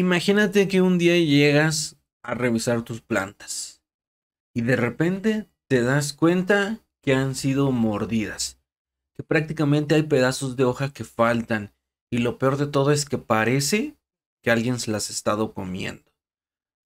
Imagínate que un día llegas a revisar tus plantas y de repente te das cuenta que han sido mordidas, que prácticamente hay pedazos de hoja que faltan y lo peor de todo es que parece que alguien se las ha estado comiendo.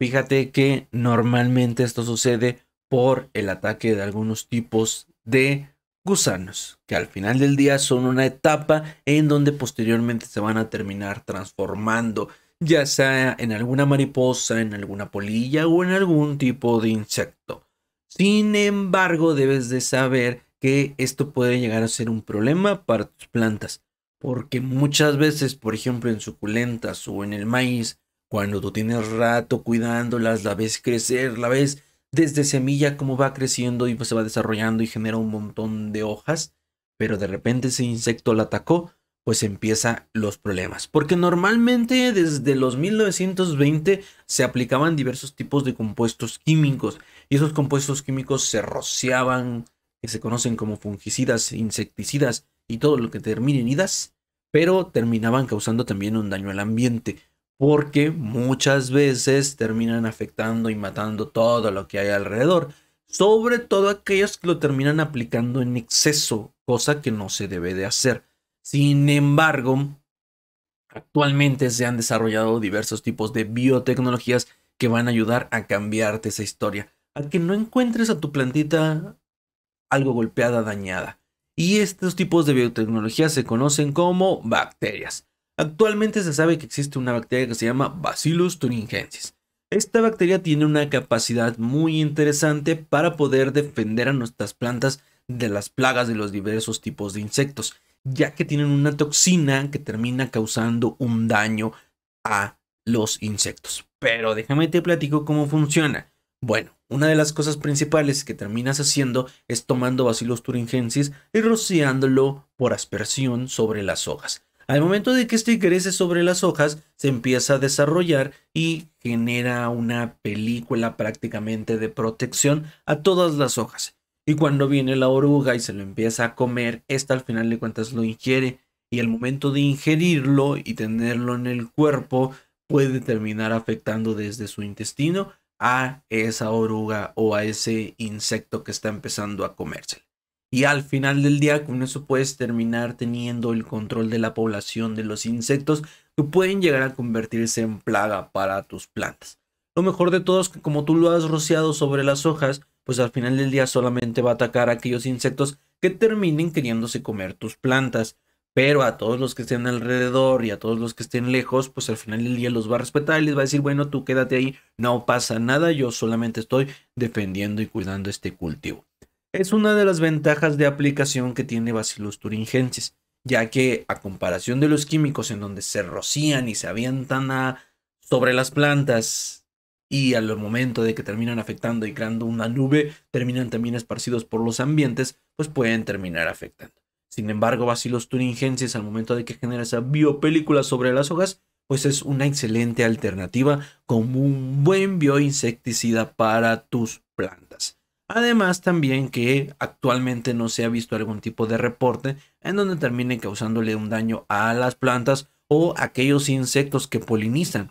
Fíjate que normalmente esto sucede por el ataque de algunos tipos de gusanos, que al final del día son una etapa en donde posteriormente se van a terminar transformando ya sea en alguna mariposa, en alguna polilla o en algún tipo de insecto. Sin embargo, debes de saber que esto puede llegar a ser un problema para tus plantas, porque muchas veces, por ejemplo, en suculentas o en el maíz, cuando tú tienes rato cuidándolas, la ves crecer, la ves desde semilla como va creciendo y pues se va desarrollando y genera un montón de hojas, pero de repente ese insecto la atacó pues empieza los problemas. Porque normalmente desde los 1920 se aplicaban diversos tipos de compuestos químicos y esos compuestos químicos se rociaban, que se conocen como fungicidas, insecticidas y todo lo que termine en idas, pero terminaban causando también un daño al ambiente porque muchas veces terminan afectando y matando todo lo que hay alrededor, sobre todo aquellos que lo terminan aplicando en exceso, cosa que no se debe de hacer. Sin embargo, actualmente se han desarrollado diversos tipos de biotecnologías que van a ayudar a cambiarte esa historia, a que no encuentres a tu plantita algo golpeada, dañada. Y estos tipos de biotecnologías se conocen como bacterias. Actualmente se sabe que existe una bacteria que se llama Bacillus thuringiensis. Esta bacteria tiene una capacidad muy interesante para poder defender a nuestras plantas de las plagas de los diversos tipos de insectos ya que tienen una toxina que termina causando un daño a los insectos. Pero déjame te platico cómo funciona. Bueno, una de las cosas principales que terminas haciendo es tomando Bacillus thuringiensis y rociándolo por aspersión sobre las hojas. Al momento de que este crece sobre las hojas, se empieza a desarrollar y genera una película prácticamente de protección a todas las hojas. Y cuando viene la oruga y se lo empieza a comer, esta al final de cuentas lo ingiere. Y al momento de ingerirlo y tenerlo en el cuerpo, puede terminar afectando desde su intestino a esa oruga o a ese insecto que está empezando a comérselo. Y al final del día, con eso puedes terminar teniendo el control de la población de los insectos que pueden llegar a convertirse en plaga para tus plantas. Lo mejor de todo es que como tú lo has rociado sobre las hojas, pues al final del día solamente va a atacar a aquellos insectos que terminen queriéndose comer tus plantas. Pero a todos los que estén alrededor y a todos los que estén lejos, pues al final del día los va a respetar y les va a decir, bueno, tú quédate ahí, no pasa nada, yo solamente estoy defendiendo y cuidando este cultivo. Es una de las ventajas de aplicación que tiene Bacillus thuringiensis, ya que a comparación de los químicos en donde se rocían y se avientan sobre las plantas y al momento de que terminan afectando y creando una nube, terminan también esparcidos por los ambientes, pues pueden terminar afectando. Sin embargo, Bacillus thuringiensis al momento de que genera esa biopelícula sobre las hojas, pues es una excelente alternativa como un buen bioinsecticida para tus plantas. Además también que actualmente no se ha visto algún tipo de reporte en donde termine causándole un daño a las plantas o aquellos insectos que polinizan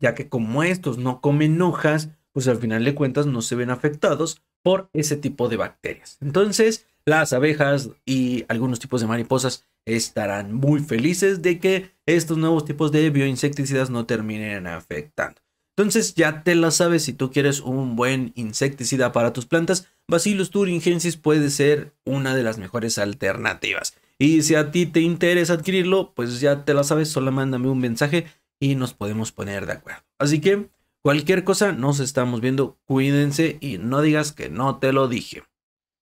ya que como estos no comen hojas, pues al final de cuentas no se ven afectados por ese tipo de bacterias. Entonces, las abejas y algunos tipos de mariposas estarán muy felices de que estos nuevos tipos de bioinsecticidas no terminen afectando. Entonces ya te la sabes, si tú quieres un buen insecticida para tus plantas, Bacillus thuringiensis puede ser una de las mejores alternativas. Y si a ti te interesa adquirirlo, pues ya te la sabes, solo mándame un mensaje y nos podemos poner de acuerdo. Así que cualquier cosa nos estamos viendo, cuídense y no digas que no te lo dije.